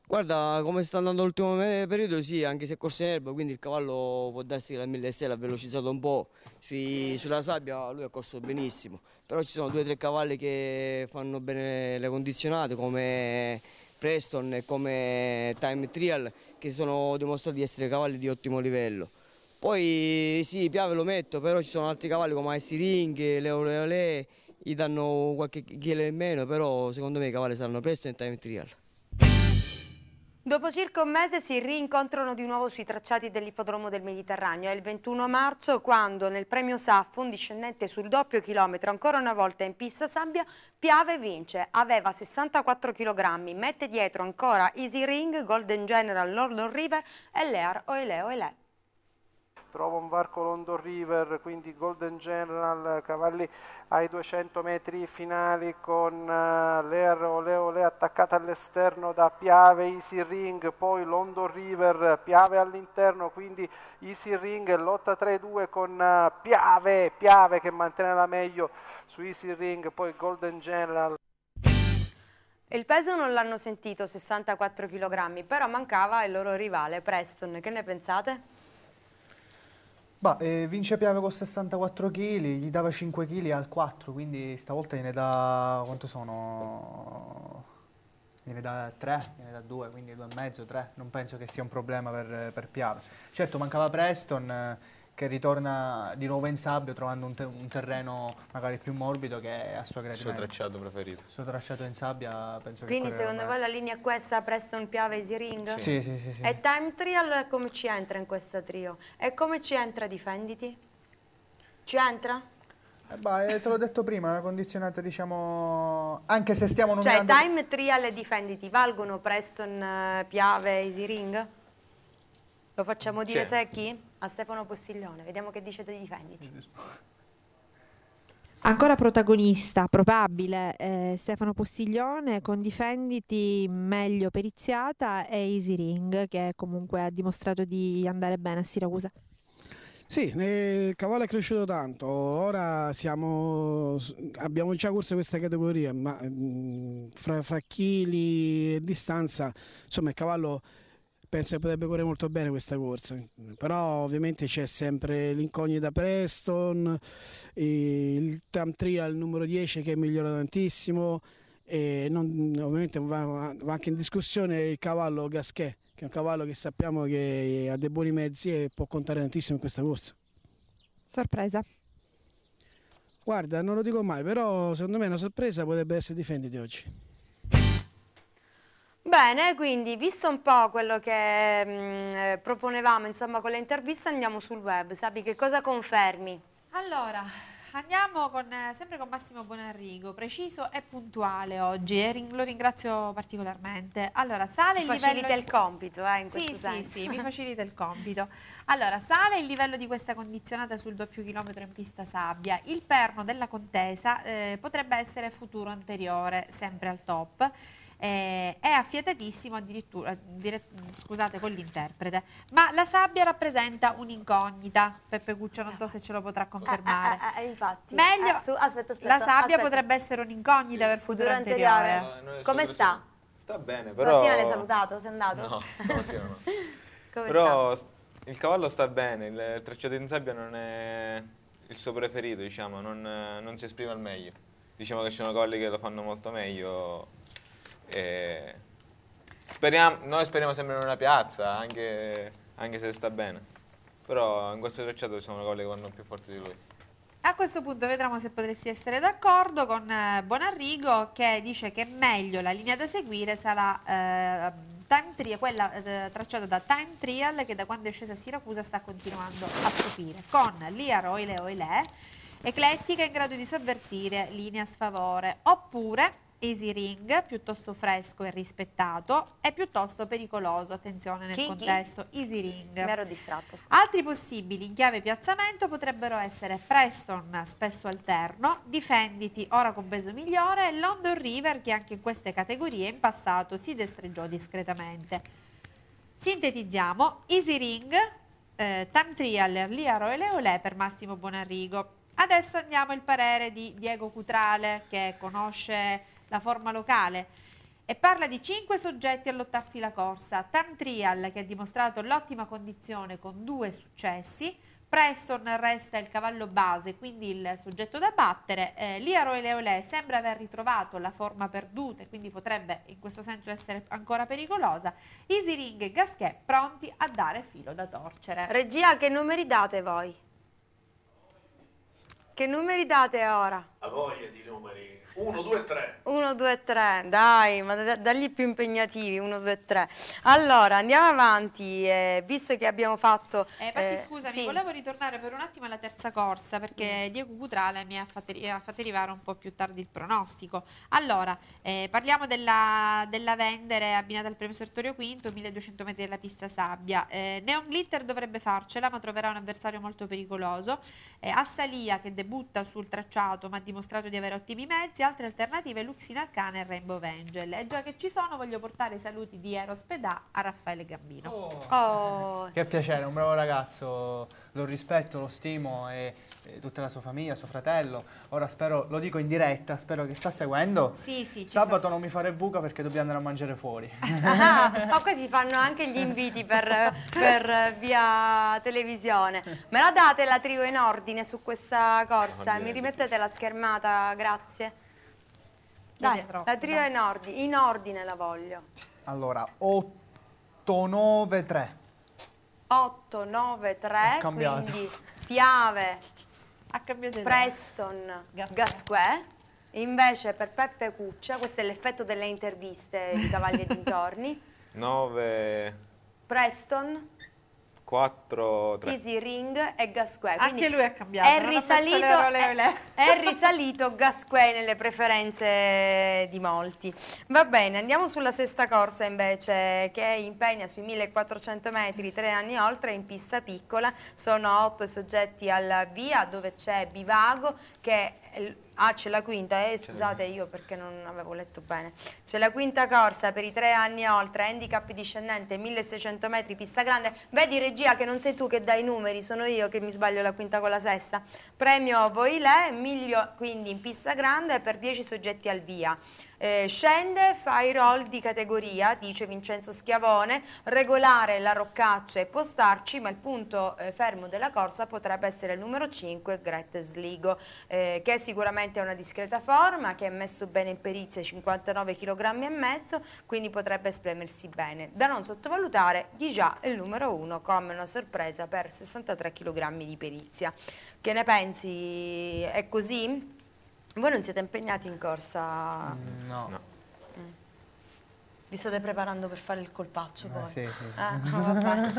Guarda, come sta andando l'ultimo periodo, sì, anche se corsa in erba, quindi il cavallo può darsi che la 1600 ha velocizzato un po', sui, sulla sabbia lui ha corso benissimo, però ci sono due o tre cavalli che fanno bene le condizionate come Preston e come Time Trial che sono dimostrati di essere cavalli di ottimo livello. Poi sì, Piave lo metto, però ci sono altri cavalli come Ice Ring, Leo Leolè, gli danno qualche chilo in meno, però secondo me i cavalli saranno presto in time trial. Dopo circa un mese si rincontrano di nuovo sui tracciati dell'ippodromo del Mediterraneo. È il 21 marzo quando nel premio Saffo un discendente sul doppio chilometro ancora una volta in pista sabbia Piave vince. Aveva 64 kg, mette dietro ancora Easy Ring, Golden General, Lord River e Lear Oeleo Ele trova un varco Londo River, quindi Golden General, cavalli ai 200 metri finali con eh, Lear Ole Ole attaccata all'esterno da Piave, Easy Ring, poi Londo River, Piave all'interno, quindi Easy Ring, lotta 3-2 con eh, Piave, Piave che mantiene la meglio su Easy Ring, poi Golden General. Il peso non l'hanno sentito, 64 kg, però mancava il loro rivale Preston, che ne pensate? Bah, eh, vince Piave con 64 kg, gli dava 5 kg al 4, quindi stavolta gliene dà... quanto sono? Gliene dà 3, gliene dà 2, quindi 2,5, 3. Non penso che sia un problema per, per Piave. Certo, mancava Preston che ritorna di nuovo in sabbio trovando un, te un terreno magari più morbido che è a sua gradimento. Il suo tracciato preferito. Il suo tracciato in sabbia penso Quindi che secondo voi la linea è questa Preston Piave Easy Ring? Sì. Sì, sì, sì, sì. E Time Trial come ci entra in questa trio? E come ci entra Difenditi? Ci entra? Eh, beh, eh, te l'ho detto prima, una condizionata diciamo... Anche se stiamo cioè, nominando... Cioè Time Trial e Difenditi valgono Preston eh, Piave Easy Ring? Lo facciamo dire, sai a Stefano Postiglione, vediamo che dice dei difenditi. Ancora protagonista, probabile, eh, Stefano Postiglione con Difenditi meglio periziata e Easy Ring che comunque ha dimostrato di andare bene a Siracusa. Sì, il cavallo è cresciuto tanto, ora siamo, abbiamo già corso questa categoria, ma mm, fra, fra chili e distanza, insomma il cavallo penso che potrebbe correre molto bene questa corsa però ovviamente c'è sempre l'incognita Preston il Tam Tria al numero 10 che è migliorato tantissimo e non, ovviamente va, va, anche in discussione il cavallo Gasquet che è un cavallo che sappiamo che ha dei buoni mezzi e può contare tantissimo in questa corsa sorpresa guarda non lo dico mai però secondo me una sorpresa potrebbe essere difenditi oggi Bene, quindi visto un po' quello che mh, mm, eh, proponevamo insomma, con le interviste andiamo sul web, Sabi che cosa confermi? Allora, andiamo con, eh, sempre con Massimo Bonarrigo, preciso e puntuale oggi e eh, lo ringrazio particolarmente. Allora, sale il facilita livello... il compito, eh, in sì, questo sì, senso. Sì, sì, mi facilita il compito. Allora, sale il livello di questa condizionata sul doppio chilometro in pista sabbia. Il perno della contesa eh, potrebbe essere futuro anteriore, sempre al top eh, è affiatatissimo addirittura, dire, scusate con l'interprete, ma la sabbia rappresenta un'incognita, Peppe Cuccio non so se ce lo potrà confermare. Ah, ah, ah, eh, infatti, Meglio, su, aspetta, aspetta, la sabbia aspetta. potrebbe essere un'incognita sì. per futuro Durante anteriore. anteriore. Come sta? Sta bene, però... Stamattina l'hai salutato, sei andato? No, stamattina no. però sta? il cavallo sta bene, il tracciato in sabbia non è il suo preferito, diciamo, non, non si esprime al meglio. Diciamo che ci sono cavalli che lo fanno molto meglio e speriamo, noi speriamo sempre in una piazza, anche, anche se sta bene. Però in questo tracciato ci sono le cose che vanno più forti di lui. A questo punto vedremo se potresti essere d'accordo con eh, Bonarrigo che dice che meglio la linea da seguire sarà eh, Trial, quella eh, tracciata da Time Trial che da quando è scesa a Siracusa sta continuando a stupire con Lia Roile Oile eclettica in grado di sovvertire linea a sfavore oppure easy ring, piuttosto fresco e rispettato, è piuttosto pericoloso, attenzione nel chi, contesto, chi? easy ring. Mi ero distratta. Scusa. Altri possibili in chiave piazzamento potrebbero essere Preston, spesso alterno, Difenditi, ora con peso migliore, e London River che anche in queste categorie in passato si destreggiò discretamente. Sintetizziamo, Easy Ring, eh, Tam Trialer, Liaro e Leolè per Massimo Bonarrigo. Adesso andiamo al parere di Diego Cutrale che conosce la forma locale, e parla di cinque soggetti a lottarsi la corsa. Tantrial, che ha dimostrato l'ottima condizione con due successi, Preston resta il cavallo base, quindi il soggetto da battere. Eh, Liaro Leolè sembra aver ritrovato la forma perduta e quindi potrebbe in questo senso essere ancora pericolosa. Easy Ring e Gasquet pronti a dare filo da torcere. Regia, che numeri date voi? Che numeri date ora? A voglia di numeri, 1, 2, 3. 1, 2, 3, dai, ma da, dagli più impegnativi, 1, 2, 3. Allora, andiamo avanti, eh, visto che abbiamo fatto... Eh, infatti, eh, scusami, sì. volevo ritornare per un attimo alla terza corsa, perché mm. Diego Cutrale mi ha fatto, ha fatto arrivare un po' più tardi il pronostico. Allora, eh, parliamo della, della, vendere abbinata al premio Sertorio Quinto, 1200 metri della pista sabbia. Eh, Neon Glitter dovrebbe farcela, ma troverà un avversario molto pericoloso. Eh, Assalia, che debutta sul tracciato, ma ha dimostrato di avere ottimi mezzi, tutte altre alternative Luxina Cane e Rainbow Angel. E già che ci sono voglio portare i saluti di Eros Pedà a Raffaele Gambino. Oh. Oh. Che piacere, un bravo ragazzo, lo rispetto, lo stimo e, e, tutta la sua famiglia, suo fratello. Ora spero, lo dico in diretta, spero che sta seguendo. Sì, sì. Sabato sta... non mi fare buca perché dobbiamo andare a mangiare fuori. ah, ah ma qua si fanno anche gli inviti per, per eh, via televisione. Me la date la trio in ordine su questa corsa? Mi rimettete la schermata? grazie. Dai, la trio dai. in ordine, in ordine la voglio. Allora, 8, 9, 3. 8, 9, 3, quindi Piave, Preston, Gasquet. Gasquet. Invece per Peppe Cuccia, questo è l'effetto delle interviste di Cavalli e dintorni. 9. Preston, 4, 3. Easy Ring e Gasquet. Anche lui ha cambiato. È risalito, le è, è risalito Gasquet nelle preferenze di molti. Va bene, andiamo sulla sesta corsa invece che impegna sui 1400 metri, tre anni oltre, in pista piccola. Sono otto soggetti alla via dove c'è Bivago che Ah, c'è la quinta, eh, scusate io perché non avevo letto bene. C'è la quinta corsa per i tre anni e oltre, handicap discendente, 1600 metri, pista grande. Vedi regia che non sei tu che dai i numeri, sono io che mi sbaglio la quinta con la sesta. Premio Voile, miglio quindi in pista grande per 10 soggetti al via. Eh, scende, fa roll di categoria, dice Vincenzo Schiavone, regolare la Roccaccia e postarci, ma il punto eh, fermo della corsa potrebbe essere il numero 5, Grete Sligo, eh, che sicuramente è una discreta forma, che è messo bene in perizia, 59 kg e mezzo, quindi potrebbe esprimersi bene. Da non sottovalutare di già il numero 1 come una sorpresa per 63 kg di perizia. Che ne pensi? È così? Voi non siete impegnati in corsa? Mm, no. no. Mm. Vi state preparando per fare il colpaccio eh, poi? sì, sì. Ah, oh,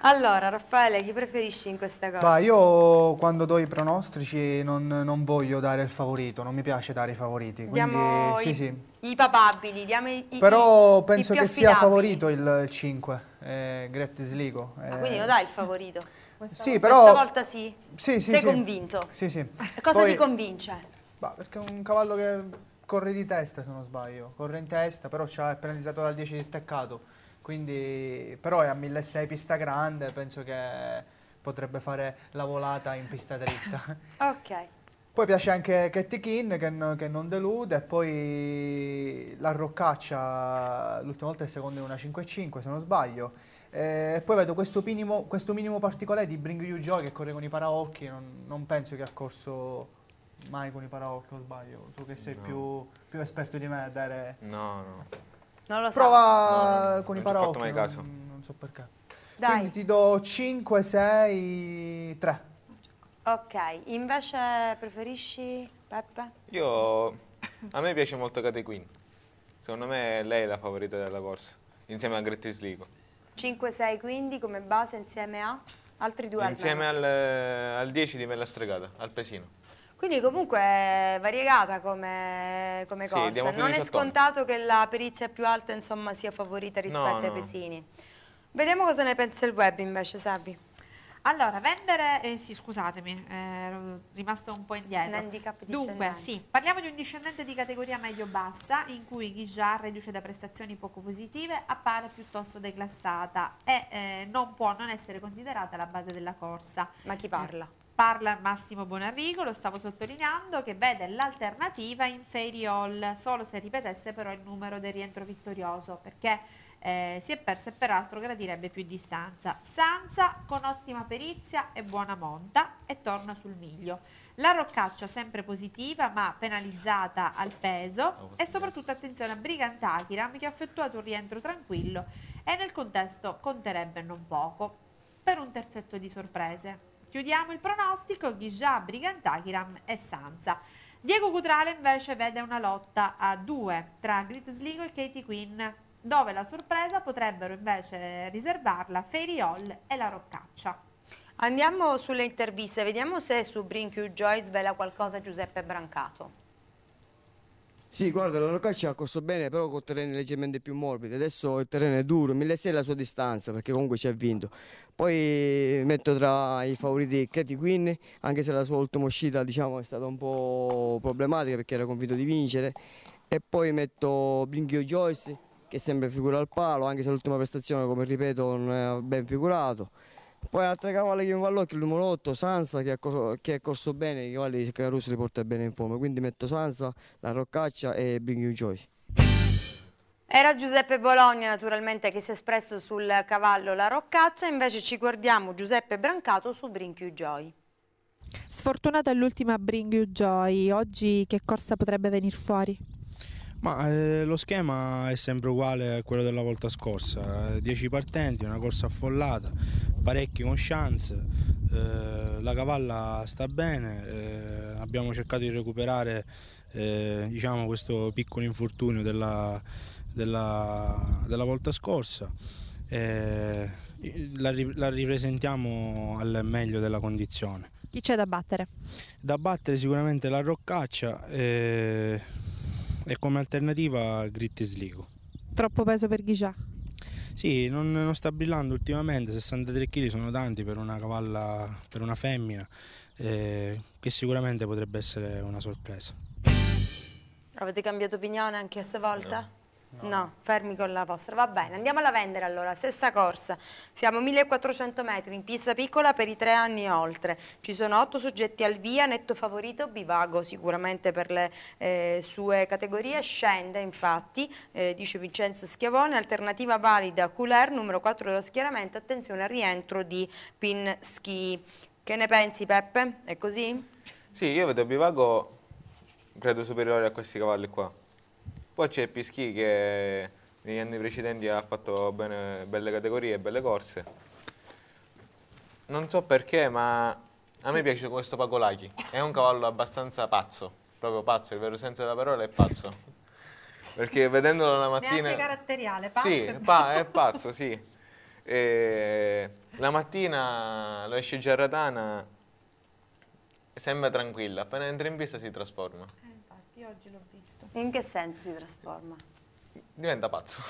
allora, Raffaele, chi preferisci in questa cosa? Bah, io quando do i pronostici non, non, voglio dare il favorito, non mi piace dare i favoriti. Quindi, diamo sì, i, sì. i papabili, diamo i, Però i, penso che sia favorito il 5, eh, Grettis Ligo. Ah, eh. Ah, quindi lo dai il favorito? Questa, sì, volta, però, questa volta sì. sì, sì Sei sì. convinto? Sì, sì. Cosa Poi, ti convince? Bah, perché è un cavallo che corre di testa, se non sbaglio. Corre in testa, però ci ha penalizzato dal 10 di staccato. Quindi, però è a 1.600 pista grande, penso che potrebbe fare la volata in pista dritta. ok. Poi piace anche Katie Kin che, che, non delude e poi la Roccaccia l'ultima volta è secondo in una 5-5 se non sbaglio. E poi vedo questo minimo, questo minimo particolare di Bring You Joy che corre con i paraocchi, non, non penso che ha corso mai con i paraocchi o sbaglio? Tu che sei no. più, più, esperto di me a dare... No, no. Non lo so. Prova no, no, con i paraocchi. Non ci ho fatto mai caso. Non, non so perché. Dai. Quindi ti do 5, 6, 3. Ok, invece preferisci Peppe? Io... A me piace molto Kate Queen. Secondo me lei è la favorita della corsa, insieme a Gretti Sligo. 5-6 quindi come base insieme a altri due Insieme al, al 10 di Mella Stregata, al Pesino. Quindi comunque è variegata come, come sì, cosa. Non è scontato che la perizia più alta insomma, sia favorita rispetto no, ai pesini. No. Vediamo cosa ne pensa il web invece, Sabi. Allora, vendere, eh, sì, scusatemi, eh, ero eh, rimasta un po' indietro. Dunque, sì, parliamo di un discendente di categoria medio-bassa in cui Ghijar, riduce da prestazioni poco positive, appare piuttosto declassata e eh, non può non essere considerata la base della corsa. Ma chi parla? Parla Massimo Bonarrigo, lo stavo sottolineando, che vede l'alternativa in Fairy Hall, solo se ripetesse però il numero del rientro vittorioso, perché eh, si è persa e peraltro gradirebbe più distanza. Sanza con ottima perizia e buona monta e torna sul miglio. La Roccaccia sempre positiva ma penalizzata al peso oh, e soprattutto attenzione a Brigantachiram che ha effettuato un rientro tranquillo e nel contesto conterebbe non poco per un terzetto di sorprese. Chiudiamo il pronostico Ghijà, Brigantakiram e Sansa. Diego Cutrale invece vede una lotta a due tra Gritsligo e Katie Quinn, dove la sorpresa potrebbero invece riservarla Fairy Hall e la Roccaccia. Andiamo sulle interviste, vediamo se su Brinky Joy svela qualcosa Giuseppe Brancato. Sì, guarda, la Locaccia ha corso bene, però con terreni leggermente più morbidi. Adesso il terreno è duro, 1600 è la sua distanza, perché comunque ci ha vinto. Poi metto tra i favoriti Katie Quinn, anche se la sua ultima uscita diciamo, è stata un po' problematica perché era convinto di vincere. E poi metto Blinchio Joyce, che sembra figura al palo, anche se l'ultima prestazione, come ripeto, non è ben figurato. Poi altre cavalle che mi va all'occhio, il numero 8, Sansa che, che è corso bene, i cavalli Caruso li porta bene in forma, quindi metto Sansa, la Roccaccia e Bring You Joy. Era Giuseppe Bologna naturalmente che si è espresso sul cavallo La Roccaccia, invece ci guardiamo Giuseppe Brancato su Bring You Joy. Sfortunata è l'ultima Bring You Joy, oggi che corsa potrebbe venire fuori? Ma eh, lo schema è sempre uguale a quello della volta scorsa, 10 eh, partenti, una corsa affollata, parecchi con chance, eh, la cavalla sta bene, eh, abbiamo cercato di recuperare eh, diciamo, questo piccolo infortunio della, della, della volta scorsa. Eh, la, la ripresentiamo al meglio della condizione. Chi c'è da battere? Da battere sicuramente la Roccaccia e come alternativa Grit e Sligo. Troppo peso per Ghicia? Sì, non, non, sta brillando ultimamente, 63 kg sono tanti per una cavalla, per una femmina, eh, che sicuramente potrebbe essere una sorpresa. Avete cambiato opinione anche stavolta? No. no. fermi con la vostra, va bene, andiamo alla vendere allora, sesta corsa, siamo 1400 metri in pista piccola per i tre anni e oltre, ci sono otto soggetti al via, netto favorito Bivago sicuramente per le eh, sue categorie, scende infatti, eh, dice Vincenzo Schiavone, alternativa valida Culer, numero 4 dello schieramento, attenzione al rientro di Pinsky, che ne pensi Peppe? È così? Sì, io vedo Bivago credo superiore a questi cavalli qua. Poi c'è Pischi che negli anni precedenti ha fatto bene, belle categorie, belle corse. Non so perché, ma a me piace questo Pagolaki. È un cavallo abbastanza pazzo, proprio pazzo, il vero senso della parola è pazzo. Perché vedendolo la mattina... Neanche caratteriale, pazzo. Sì, pa è pazzo, sì. E la mattina lo esce Giarratana, sembra tranquilla, appena entra in pista si trasforma. Eh, infatti, oggi l'ho visto. In che senso si trasforma? Diventa pazzo.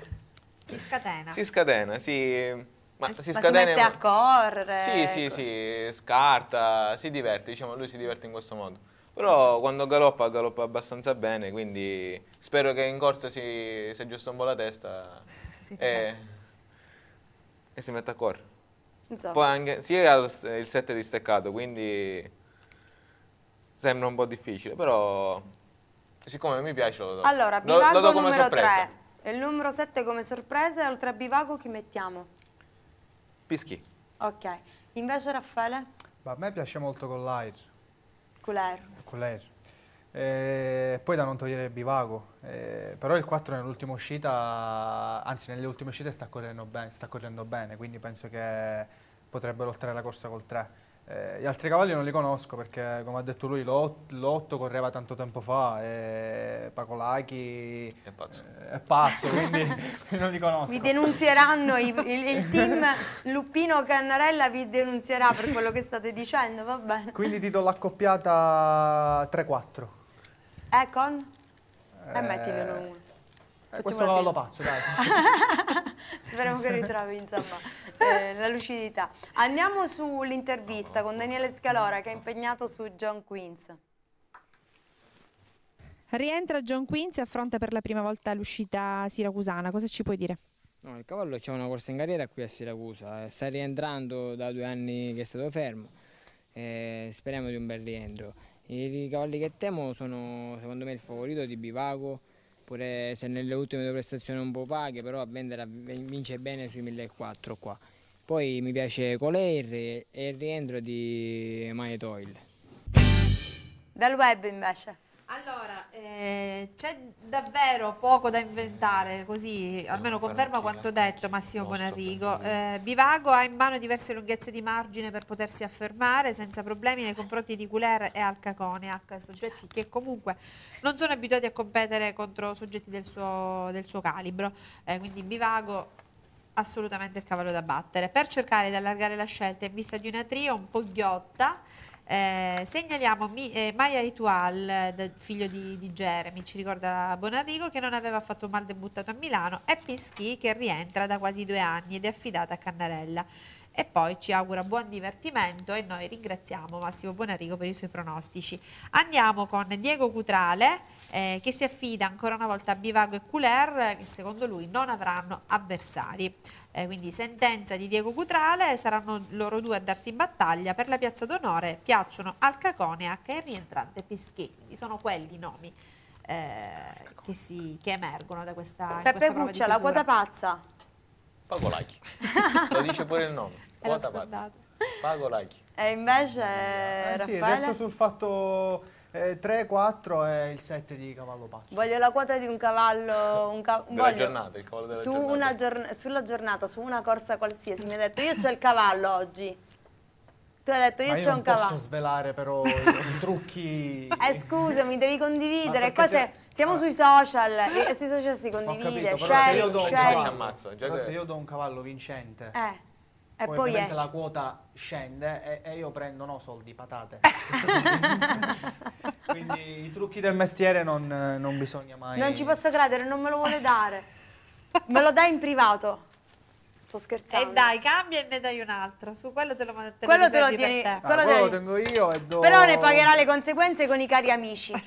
Si scatena. Si scatena, si... Ma, ma eh, si ma Si mette a correre. Sì, ecco. sì, scarta, si diverte, diciamo, lui si diverte in questo modo. Però quando galoppa, galoppa abbastanza bene, quindi spero che in corsa si, si aggiusta un po' la testa sì, e, e, si metta a correre. Insomma. Poi anche, sì, ha il set di steccato, quindi sembra un po' difficile, però Siccome mi piace lo do. Allora, bivago lo, lo numero sorpresa. 3. Il numero 7 come sorpresa e oltre a bivago chi mettiamo? Pischi. Ok. Invece Raffaele? Ma a me piace molto con l'air. Con l'air. Con l'air. Eh, poi da non togliere il bivago, eh, però il 4 nell'ultima uscita, anzi nelle ultime uscite sta correndo, ben, sta correndo bene, quindi penso che potrebbero oltrare la corsa col 3. Eh, gli altri cavalli non li conosco perché, come ha detto lui, l'otto correva tanto tempo fa e Pacolachi è pazzo, eh, è pazzo quindi non li conosco. Vi denunzieranno, i, il, il, team Luppino Cannarella vi denunzierà per quello che state dicendo, va bene. Quindi ti do l'accoppiata 3-4. Eh, con? Eh, eh mettimelo uno. Eh, questo cavallo pazzo, dai. Speriamo che ritrovi, insomma. Eh, la lucidità. Andiamo sull'intervista con Daniele Scalora che è impegnato su John Queens. Rientra John Quinz e affronta per la prima volta l'uscita siracusana, cosa ci puoi dire? No, il cavallo c'è una corsa in carriera qui a Siracusa, eh, sta rientrando da due anni che è stato fermo, eh, speriamo di un bel rientro. I cavalli che temo sono secondo me il favorito di Bivago, pure se nelle ultime due prestazioni un po' paghe, però a vendere vince bene sui 1.400 qua. Poi mi piace Coleir e il rientro di Maetoil. Dal web invece? Eh, c'è davvero poco da inventare, così almeno conferma quanto detto Massimo Bonarrigo. Eh, Bivago ha in mano diverse lunghezze di margine per potersi affermare senza problemi nei confronti di Culer e Alcacone, H soggetti che comunque non sono abituati a competere contro soggetti del suo, del suo calibro. Eh, quindi Bivago assolutamente il cavallo da battere per cercare di allargare la scelta in vista di una trio un po' ghiotta eh, segnaliamo Mi, eh, Maya Itual, figlio di, di, Jeremy, ci ricorda Bonarrigo, che non aveva fatto mal debuttato a Milano, e Pinsky che rientra da quasi due anni ed è affidata a Cannarella. E poi ci augura buon divertimento e noi ringraziamo Massimo Bonarrigo per i suoi pronostici. Andiamo con Diego Cutrale eh, che si affida ancora una volta a Bivago e Culer che secondo lui non avranno avversari. Eh, quindi sentenza di Diego Cutrale, saranno loro due a darsi in battaglia per la piazza d'onore, piacciono al Cacone e a Henry entrante Pischi, sono quelli i nomi. Eh, che, si, che, emergono da questa, Peppe Guccia, la quota pazza Pagolacchi lo dice pure il nome quota pazza Pagolacchi e invece eh, Raffaele... sì, resto sul fatto 3, 4 e il 7 di cavallo pazzo. Voglio la quota di un cavallo... Un ca della voglio, giornata, il cavallo della su giornata. Una giorn sulla giornata, su una corsa qualsiasi, mi ha detto io c'ho il cavallo oggi. Tu hai detto io, io c'ho un cavallo. non posso svelare però i trucchi... Eh scusami, devi condividere, qua se... Siamo ah. sui social e sui social si condivide, capito, share, se io do un share. cavallo, ammazzo, se io do un cavallo vincente... Eh e poi, poi la quota scende e, e io prendo no, soldi, patate. Quindi i trucchi del mestiere non, non bisogna mai... Non ci posso credere, non me lo vuole dare. Me lo dai in privato. Sto scherzando. E dai, cambia e ne dai un altro. Su quello te lo mando Quello te lo tieni. Te. Ah, quello te lo tengo io e do... Però ne pagherà le conseguenze con i cari amici.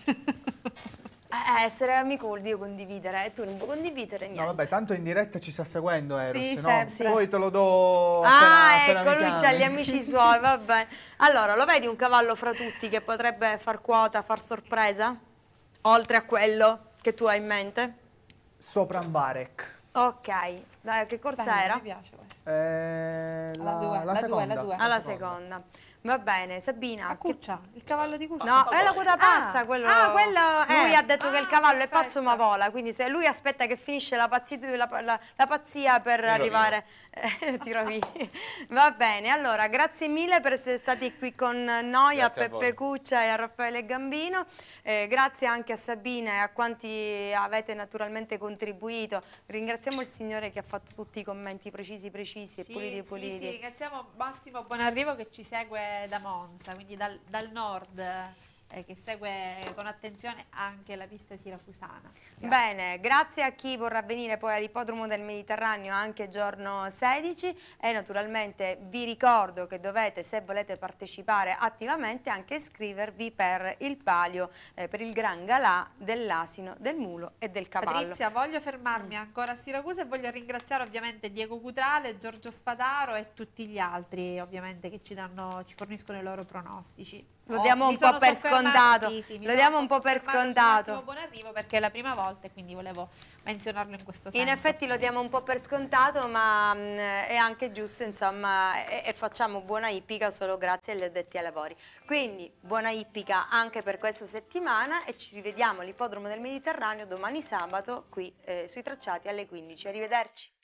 Eh, eh, essere amico vuol dire condividere, e tu non puoi condividere niente. No, vabbè, tanto in diretta ci sta seguendo Eros, sì, no? Poi te lo do Ah, per, ecco, per lui c'ha gli amici suoi, va bene. Allora, lo vedi un cavallo fra tutti che potrebbe far quota, far sorpresa? Oltre a quello che tu hai in mente? Sopra Mbarek. Ok, Dai, che corsa Bene, era? Mi piace questa. Eh, la, la, due, la, la, seconda. la Alla seconda. Va bene, Sabina. La cuccia, che... il cavallo di cuccia. No, è la coda pazza ah, quello. Ah, quello è... Lui ha detto ah, che il ah, cavallo è pazzo ma vola, quindi se lui aspetta che finisce la, pazzia, la, la, la pazzia per Tiro arrivare... Eh, tiro Va bene, allora grazie mille per essere stati qui con noi, grazie a Peppe a Cuccia e a Raffaele Gambino. Eh, grazie anche a Sabina e a quanti avete naturalmente contribuito. Ringraziamo il Signore che ha fatto tutti i commenti precisi, precisi sì, e puliti, puliti. Sì, sì, ringraziamo Massimo Buonarrivo che ci segue da Monza, quindi dal, dal nord eh, che segue con attenzione anche la pista siracusana. Bene, grazie a chi vorrà venire poi all'ippodromo del Mediterraneo anche giorno 16 e naturalmente vi ricordo che dovete, se volete partecipare attivamente, anche iscrivervi per il palio, eh, per il gran galà dell'asino, del mulo e del cavallo. Patrizia, voglio fermarmi ancora a Siracusa e voglio ringraziare ovviamente Diego Cutrale, Giorgio Spadaro e tutti gli altri ovviamente che ci, danno, ci forniscono i loro pronostici. Lo diamo oh, un po' per scontato scontato. Sì, sì, lo diamo un po' per scontato. Buon arrivo perché è la prima volta e quindi volevo menzionarlo in questo senso. In effetti lo diamo un po' per scontato, ma mh, mm, è anche giusto, insomma, e, e facciamo buona ippica solo grazie agli addetti ai lavori. Quindi buona ippica anche per questa settimana e ci rivediamo all'Ippodromo del Mediterraneo domani sabato qui eh, sui tracciati alle 15. Arrivederci.